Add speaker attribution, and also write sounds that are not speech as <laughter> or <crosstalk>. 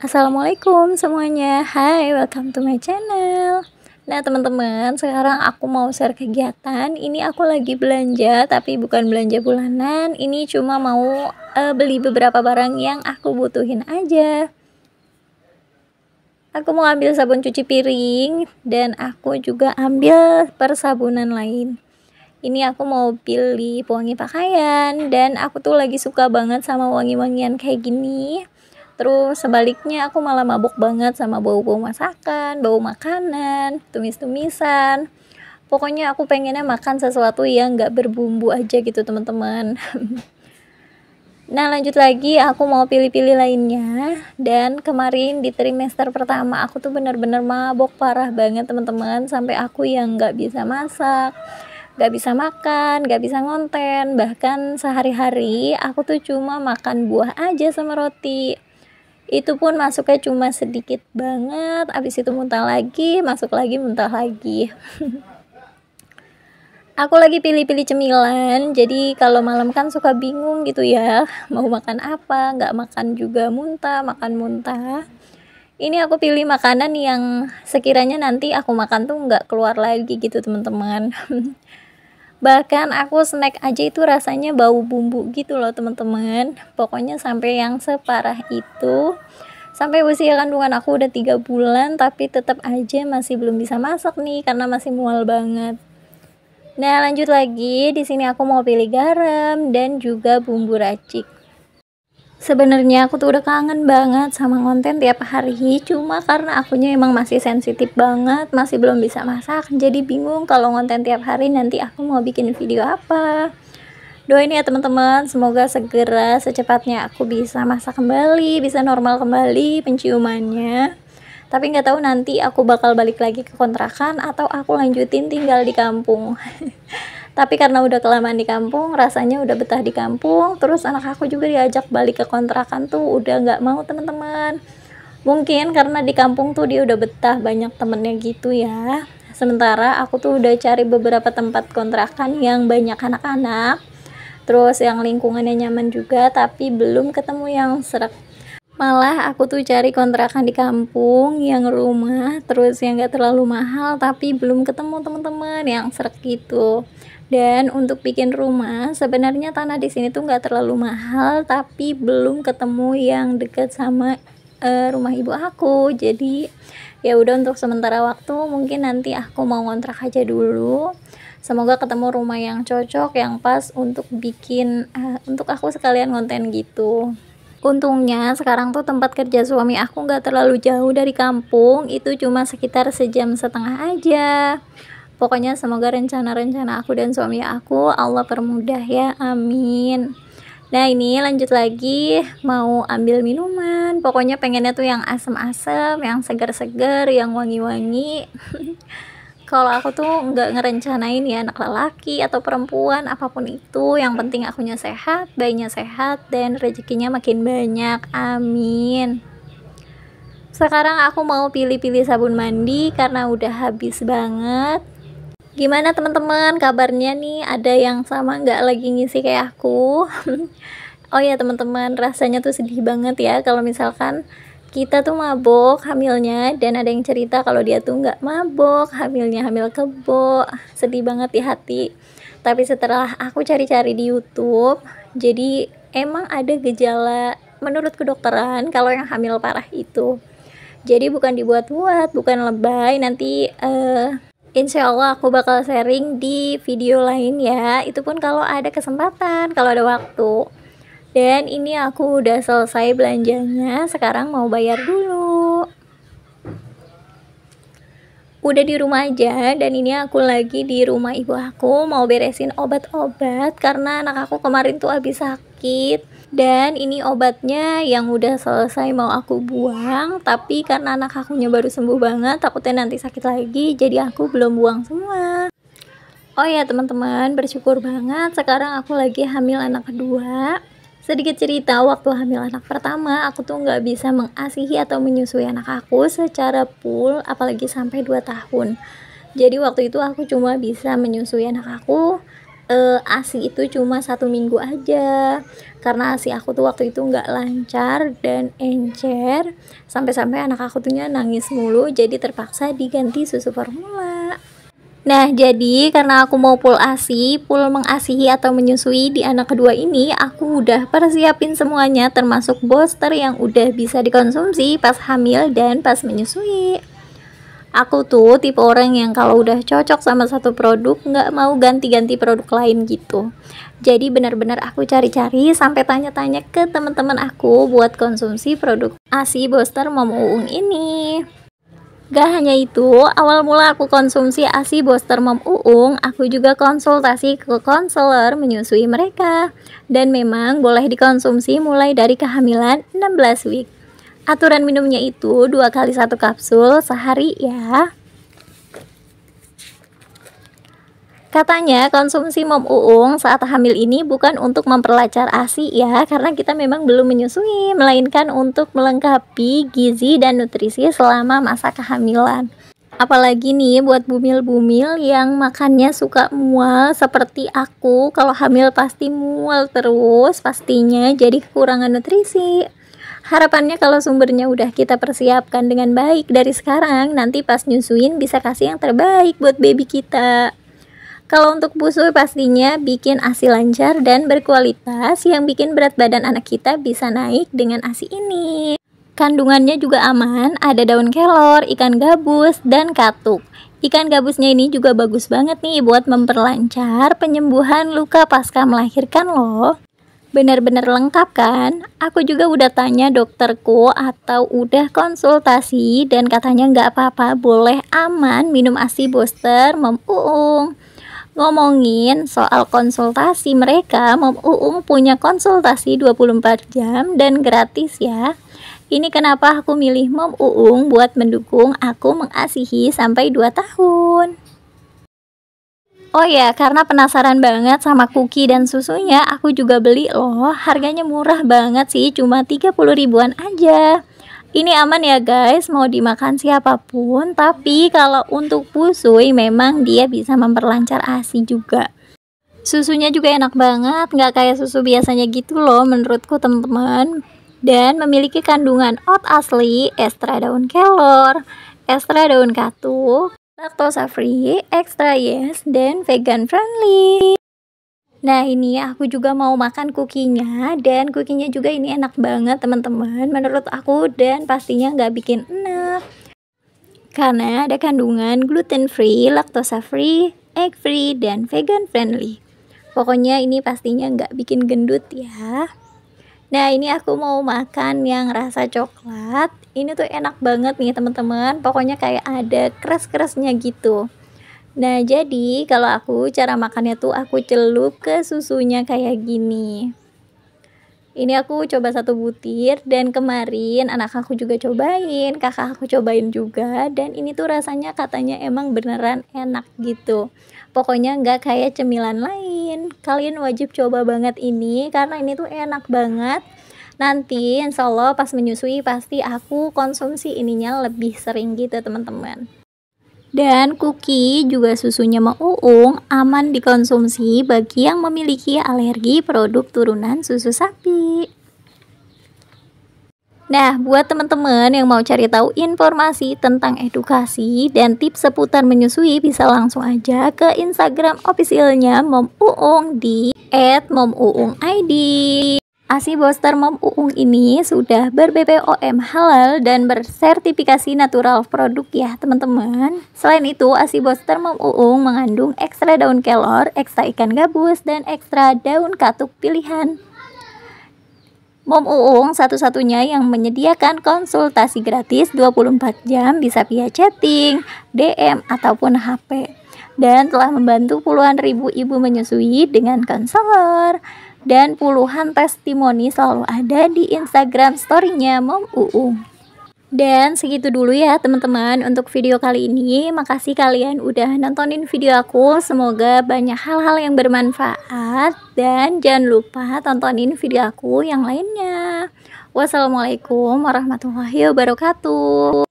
Speaker 1: Assalamualaikum semuanya Hai, welcome to my channel Nah teman-teman, sekarang aku mau share kegiatan Ini aku lagi belanja, tapi bukan belanja bulanan Ini cuma mau uh, beli beberapa barang yang aku butuhin aja Aku mau ambil sabun cuci piring Dan aku juga ambil persabunan lain ini aku mau pilih pewangi pakaian dan aku tuh lagi suka banget sama wangi-wangian kayak gini Terus sebaliknya aku malah mabuk banget sama bau-bau masakan, bau makanan, tumis-tumisan. Pokoknya aku pengennya makan sesuatu yang gak berbumbu aja gitu teman-teman. <laughs> nah lanjut lagi aku mau pilih-pilih lainnya dan kemarin di trimester pertama aku tuh bener-bener mabok parah banget teman-teman sampai aku yang gak bisa masak gak bisa makan, gak bisa ngonten bahkan sehari-hari aku tuh cuma makan buah aja sama roti itu pun masuknya cuma sedikit banget abis itu muntah lagi masuk lagi muntah lagi <laughs> aku lagi pilih-pilih cemilan jadi kalau malam kan suka bingung gitu ya mau makan apa nggak makan juga muntah makan muntah ini aku pilih makanan yang sekiranya nanti aku makan tuh nggak keluar lagi gitu teman-teman <laughs> bahkan aku snack aja itu rasanya bau bumbu gitu loh teman-teman pokoknya sampai yang separah itu sampai usia kandungan aku udah tiga bulan tapi tetap aja masih belum bisa masak nih karena masih mual banget nah lanjut lagi di sini aku mau pilih garam dan juga bumbu racik Sebenarnya aku tuh udah kangen banget sama konten tiap hari, cuma karena akunya emang masih sensitif banget, masih belum bisa masak, jadi bingung kalau konten tiap hari nanti aku mau bikin video apa. Doain ya teman-teman, semoga segera secepatnya aku bisa masak kembali, bisa normal kembali penciumannya. Tapi nggak tahu nanti aku bakal balik lagi ke kontrakan atau aku lanjutin tinggal di kampung. <laughs> tapi karena udah kelamaan di kampung rasanya udah betah di kampung terus anak aku juga diajak balik ke kontrakan tuh udah nggak mau teman-teman mungkin karena di kampung tuh dia udah betah banyak temennya gitu ya sementara aku tuh udah cari beberapa tempat kontrakan yang banyak anak-anak terus yang lingkungannya nyaman juga tapi belum ketemu yang serak malah aku tuh cari kontrakan di kampung yang rumah terus yang gak terlalu mahal tapi belum ketemu teman-teman yang serak gitu dan untuk bikin rumah, sebenarnya tanah di sini tuh nggak terlalu mahal, tapi belum ketemu yang dekat sama uh, rumah ibu aku. Jadi ya udah untuk sementara waktu mungkin nanti aku mau ngontrak aja dulu. Semoga ketemu rumah yang cocok, yang pas untuk bikin uh, untuk aku sekalian konten gitu. Untungnya sekarang tuh tempat kerja suami aku nggak terlalu jauh dari kampung, itu cuma sekitar sejam setengah aja. Pokoknya semoga rencana-rencana aku dan suami aku Allah permudah ya. Amin. Nah ini lanjut lagi mau ambil minuman Pokoknya pengennya tuh yang asem-asem, yang segar-segar, yang wangi-wangi <laughs> Kalau aku tuh nggak ngerencanain ya anak lelaki atau perempuan apapun itu Yang penting akunya sehat, bayinya sehat, dan rezekinya makin banyak Amin Sekarang aku mau pilih-pilih sabun mandi karena udah habis banget Gimana teman-teman kabarnya nih? Ada yang sama nggak lagi ngisi kayak aku? <laughs> oh ya teman-teman, rasanya tuh sedih banget ya kalau misalkan kita tuh mabok hamilnya dan ada yang cerita kalau dia tuh nggak mabok hamilnya hamil kebo sedih banget di hati tapi setelah aku cari-cari di YouTube jadi emang ada gejala menurut kedokteran kalau yang hamil parah itu jadi bukan dibuat-buat bukan lebay nanti uh, Insya Allah aku bakal sharing di video lain ya Itu pun kalau ada kesempatan, kalau ada waktu Dan ini aku udah selesai belanjanya Sekarang mau bayar dulu Udah di rumah aja Dan ini aku lagi di rumah ibu aku Mau beresin obat-obat Karena anak aku kemarin tuh habis sakit dan ini obatnya yang udah selesai mau aku buang tapi karena anak akunya baru sembuh banget takutnya nanti sakit lagi jadi aku belum buang semua oh ya teman-teman bersyukur banget sekarang aku lagi hamil anak kedua Sedikit cerita, waktu hamil anak pertama, aku tuh nggak bisa mengasihi atau menyusui anak aku secara full, apalagi sampai 2 tahun. Jadi waktu itu aku cuma bisa menyusui anak aku uh, eh, ASI itu cuma satu minggu aja karena ASI aku tuh waktu itu nggak lancar dan encer sampai-sampai anak aku tuhnya nangis mulu jadi terpaksa diganti susu formula Nah, jadi karena aku mau full ASI, full mengasihi atau menyusui di anak kedua ini, aku udah persiapin semuanya termasuk booster yang udah bisa dikonsumsi pas hamil dan pas menyusui. Aku tuh tipe orang yang kalau udah cocok sama satu produk nggak mau ganti-ganti produk lain gitu. Jadi benar-benar aku cari-cari sampai tanya-tanya ke teman-teman aku buat konsumsi produk ASI Booster Mom Uung ini. Gak hanya itu, awal mula aku konsumsi ASI Booster Mom Uung, aku juga konsultasi ke konselor menyusui mereka. Dan memang boleh dikonsumsi mulai dari kehamilan 16 week. Aturan minumnya itu dua kali satu kapsul sehari ya. Katanya konsumsi mom uung saat hamil ini bukan untuk memperlancar ASI ya karena kita memang belum menyusui melainkan untuk melengkapi gizi dan nutrisi selama masa kehamilan. Apalagi nih buat bumil-bumil yang makannya suka mual seperti aku kalau hamil pasti mual terus pastinya jadi kekurangan nutrisi. Harapannya kalau sumbernya udah kita persiapkan dengan baik dari sekarang, nanti pas nyusuin bisa kasih yang terbaik buat baby kita. Kalau untuk busur pastinya bikin ASI lancar dan berkualitas yang bikin berat badan anak kita bisa naik dengan ASI ini. Kandungannya juga aman, ada daun kelor, ikan gabus, dan katuk. Ikan gabusnya ini juga bagus banget nih buat memperlancar penyembuhan luka pasca melahirkan loh. Benar-benar lengkap kan? Aku juga udah tanya dokterku atau udah konsultasi dan katanya nggak apa-apa, boleh aman minum ASI booster Mom Uung. Ngomongin soal konsultasi mereka, Mom Uung punya konsultasi 24 jam dan gratis ya. Ini kenapa aku milih Mom Uung buat mendukung aku mengasihi sampai 2 tahun. Oh ya, karena penasaran banget sama cookie dan susunya, aku juga beli loh. Harganya murah banget sih, cuma 30 ribuan aja. Ini aman ya guys, mau dimakan siapapun, tapi kalau untuk pusui memang dia bisa memperlancar ASI juga. Susunya juga enak banget, nggak kayak susu biasanya gitu loh menurutku teman-teman. Dan memiliki kandungan oat asli, estra daun kelor, estra daun katu, laktosa free, extra yes, dan vegan friendly. Nah ini ya, aku juga mau makan kukinya dan kukinya juga ini enak banget teman-teman menurut aku dan pastinya nggak bikin enak karena ada kandungan gluten free, laktosa free, egg free, dan vegan friendly. Pokoknya ini pastinya nggak bikin gendut ya. Nah, ini aku mau makan yang rasa coklat. Ini tuh enak banget nih, teman-teman. Pokoknya kayak ada keras-kerasnya gitu. Nah, jadi kalau aku cara makannya tuh aku celup ke susunya kayak gini ini aku coba satu butir dan kemarin anak aku juga cobain kakak aku cobain juga dan ini tuh rasanya katanya emang beneran enak gitu pokoknya nggak kayak cemilan lain kalian wajib coba banget ini karena ini tuh enak banget nanti insya Allah pas menyusui pasti aku konsumsi ininya lebih sering gitu teman-teman dan kuki juga susunya menguung aman dikonsumsi bagi yang memiliki alergi produk turunan susu sapi. Nah, buat teman-teman yang mau cari tahu informasi tentang edukasi dan tips seputar menyusui, bisa langsung aja ke Instagram officialnya Mom di @momuungid. ASI Boster Mom Uung ini sudah ber halal dan bersertifikasi natural produk ya teman-teman. Selain itu, ASI Boster Mom Uung mengandung ekstra daun kelor, ekstra ikan gabus, dan ekstra daun katuk pilihan. Mom Uung satu-satunya yang menyediakan konsultasi gratis 24 jam bisa via chatting, DM, ataupun HP. Dan telah membantu puluhan ribu ibu menyusui dengan konselor dan puluhan testimoni selalu ada di Instagram story-nya Mom Uung. Dan segitu dulu ya teman-teman untuk video kali ini. Makasih kalian udah nontonin video aku. Semoga banyak hal-hal yang bermanfaat. Dan jangan lupa tontonin video aku yang lainnya. Wassalamualaikum warahmatullahi wabarakatuh.